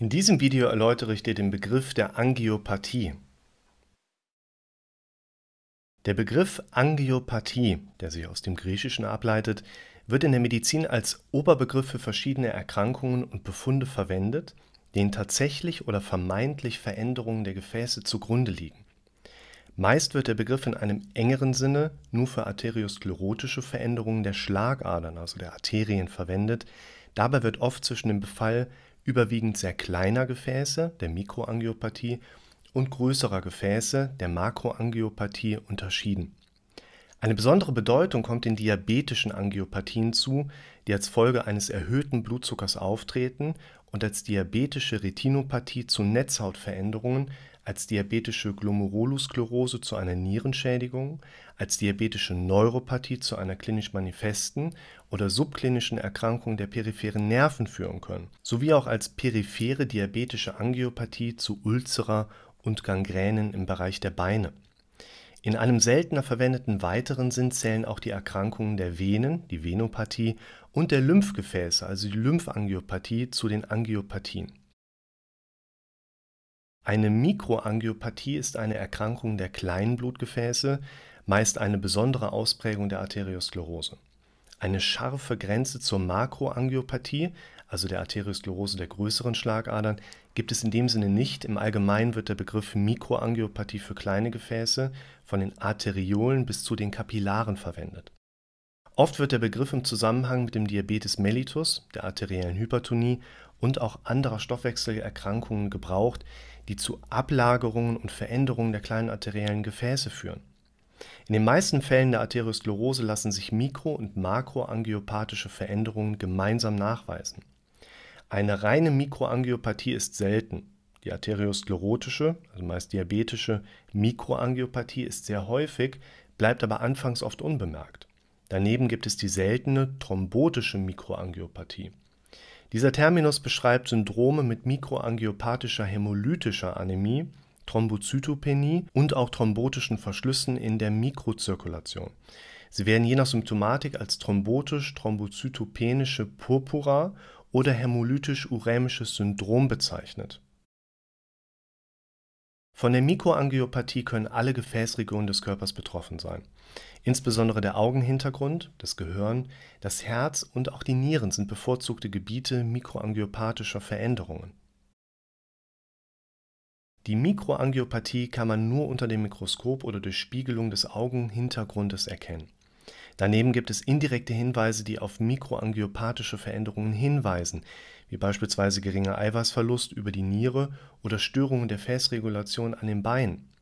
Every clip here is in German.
In diesem Video erläutere ich dir den Begriff der Angiopathie. Der Begriff Angiopathie, der sich aus dem Griechischen ableitet, wird in der Medizin als Oberbegriff für verschiedene Erkrankungen und Befunde verwendet, denen tatsächlich oder vermeintlich Veränderungen der Gefäße zugrunde liegen. Meist wird der Begriff in einem engeren Sinne nur für arteriosklerotische Veränderungen der Schlagadern, also der Arterien, verwendet. Dabei wird oft zwischen dem Befall überwiegend sehr kleiner Gefäße, der Mikroangiopathie, und größerer Gefäße, der Makroangiopathie, unterschieden. Eine besondere Bedeutung kommt den diabetischen Angiopathien zu, die als Folge eines erhöhten Blutzuckers auftreten und als diabetische Retinopathie zu Netzhautveränderungen als diabetische Glomerulosklerose zu einer Nierenschädigung, als diabetische Neuropathie zu einer klinisch manifesten oder subklinischen Erkrankung der peripheren Nerven führen können, sowie auch als periphere diabetische Angiopathie zu Ulzera und Gangränen im Bereich der Beine. In einem seltener verwendeten weiteren Sinn zählen auch die Erkrankungen der Venen, die Venopathie, und der Lymphgefäße, also die Lymphangiopathie, zu den Angiopathien. Eine Mikroangiopathie ist eine Erkrankung der kleinen Blutgefäße, meist eine besondere Ausprägung der Arteriosklerose. Eine scharfe Grenze zur Makroangiopathie, also der Arteriosklerose der größeren Schlagadern, gibt es in dem Sinne nicht. Im Allgemeinen wird der Begriff Mikroangiopathie für kleine Gefäße von den Arteriolen bis zu den Kapillaren verwendet Oft wird der Begriff im Zusammenhang mit dem Diabetes mellitus, der arteriellen Hypertonie und auch anderer Stoffwechselerkrankungen gebraucht, die zu Ablagerungen und Veränderungen der kleinen arteriellen Gefäße führen. In den meisten Fällen der Arteriosklerose lassen sich mikro- und makroangiopathische Veränderungen gemeinsam nachweisen. Eine reine Mikroangiopathie ist selten. Die arteriosklerotische, also meist diabetische Mikroangiopathie ist sehr häufig, bleibt aber anfangs oft unbemerkt. Daneben gibt es die seltene thrombotische Mikroangiopathie. Dieser Terminus beschreibt Syndrome mit mikroangiopathischer hämolytischer Anämie, Thrombozytopenie und auch thrombotischen Verschlüssen in der Mikrozirkulation. Sie werden je nach Symptomatik als thrombotisch-thrombozytopenische Purpura oder hämolytisch-urämisches Syndrom bezeichnet von der Mikroangiopathie können alle Gefäßregionen des Körpers betroffen sein. Insbesondere der Augenhintergrund, das Gehirn, das Herz und auch die Nieren sind bevorzugte Gebiete mikroangiopathischer Veränderungen. Die Mikroangiopathie kann man nur unter dem Mikroskop oder durch Spiegelung des Augenhintergrundes erkennen Daneben gibt es indirekte Hinweise, die auf mikroangiopathische Veränderungen hinweisen, wie beispielsweise geringer Eiweißverlust über die Niere oder Störungen der Fäßregulation an den Beinen.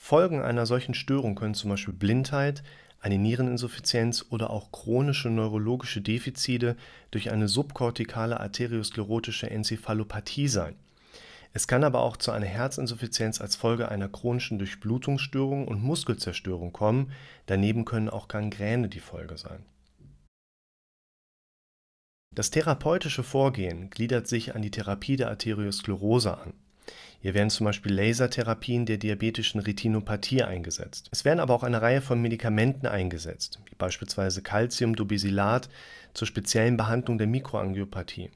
Folgen einer solchen Störung können zum Beispiel Blindheit, eine Niereninsuffizienz oder auch chronische neurologische Defizite durch eine subkortikale arteriosklerotische Enzephalopathie sein es kann aber auch zu einer Herzinsuffizienz als Folge einer chronischen Durchblutungsstörung und Muskelzerstörung kommen. Daneben können auch Gangrene die Folge sein. Das therapeutische Vorgehen gliedert sich an die Therapie der Arteriosklerose an. Hier werden zum Beispiel Lasertherapien der diabetischen Retinopathie eingesetzt. Es werden aber auch eine Reihe von Medikamenten eingesetzt, wie beispielsweise Calciumdobesilat zur speziellen Behandlung der Mikroangiopathie.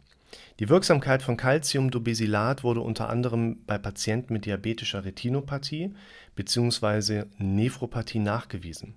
Die Wirksamkeit von Calciumdobesilat wurde unter anderem bei Patienten mit diabetischer Retinopathie bzw. Nephropathie nachgewiesen